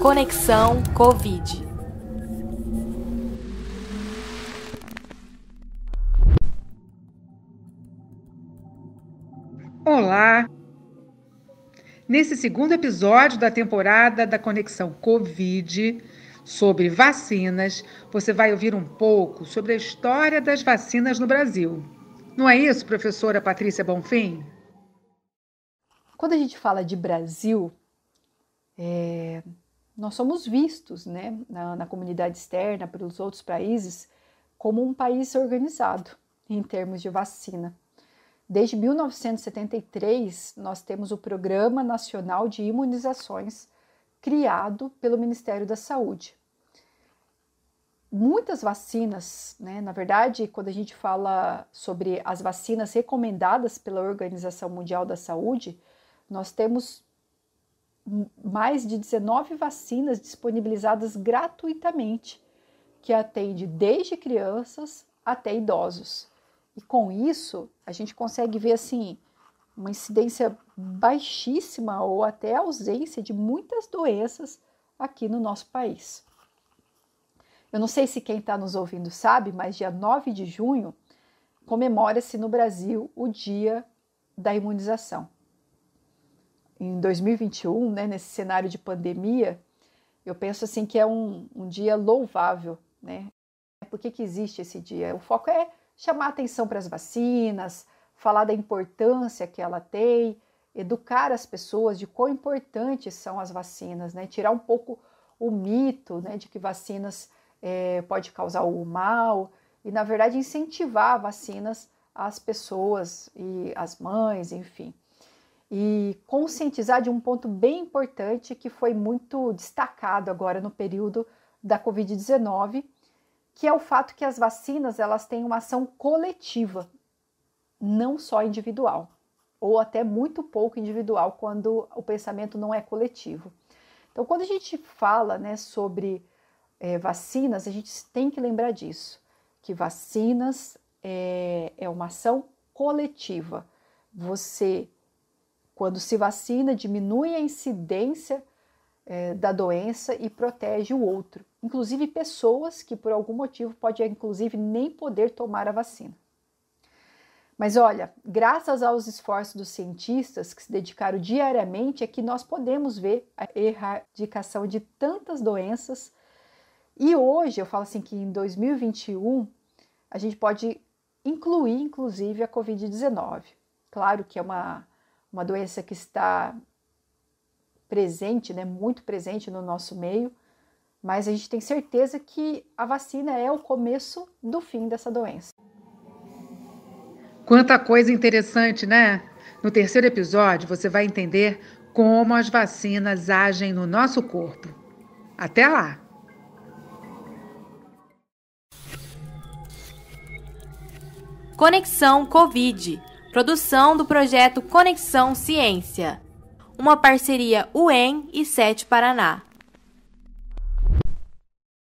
Conexão Covid. Olá! Nesse segundo episódio da temporada da Conexão Covid sobre vacinas, você vai ouvir um pouco sobre a história das vacinas no Brasil. Não é isso, professora Patrícia Bonfim? Quando a gente fala de Brasil, é, nós somos vistos né, na, na comunidade externa, pelos outros países, como um país organizado em termos de vacina. Desde 1973, nós temos o Programa Nacional de Imunizações, criado pelo Ministério da Saúde. Muitas vacinas, né, na verdade, quando a gente fala sobre as vacinas recomendadas pela Organização Mundial da Saúde, nós temos mais de 19 vacinas disponibilizadas gratuitamente, que atende desde crianças até idosos. E com isso, a gente consegue ver assim uma incidência baixíssima ou até ausência de muitas doenças aqui no nosso país. Eu não sei se quem está nos ouvindo sabe, mas dia 9 de junho comemora-se no Brasil o Dia da Imunização em 2021, né, nesse cenário de pandemia, eu penso assim que é um, um dia louvável, né? Por que, que existe esse dia? O foco é chamar atenção para as vacinas, falar da importância que ela tem, educar as pessoas de quão importantes são as vacinas, né? Tirar um pouco o mito, né, de que vacinas é, pode causar o mal e na verdade incentivar vacinas às pessoas e às mães, enfim e conscientizar de um ponto bem importante que foi muito destacado agora no período da Covid-19, que é o fato que as vacinas elas têm uma ação coletiva, não só individual, ou até muito pouco individual quando o pensamento não é coletivo. Então, quando a gente fala né, sobre é, vacinas, a gente tem que lembrar disso, que vacinas é, é uma ação coletiva. Você quando se vacina, diminui a incidência é, da doença e protege o outro, inclusive pessoas que por algum motivo pode inclusive nem poder tomar a vacina. Mas olha, graças aos esforços dos cientistas que se dedicaram diariamente, é que nós podemos ver a erradicação de tantas doenças. E hoje, eu falo assim que em 2021, a gente pode incluir, inclusive, a Covid-19. Claro que é uma uma doença que está presente, né, muito presente no nosso meio, mas a gente tem certeza que a vacina é o começo do fim dessa doença. Quanta coisa interessante, né? No terceiro episódio, você vai entender como as vacinas agem no nosso corpo. Até lá! Conexão Covid produção do projeto Conexão Ciência, uma parceria UEM e Sete Paraná.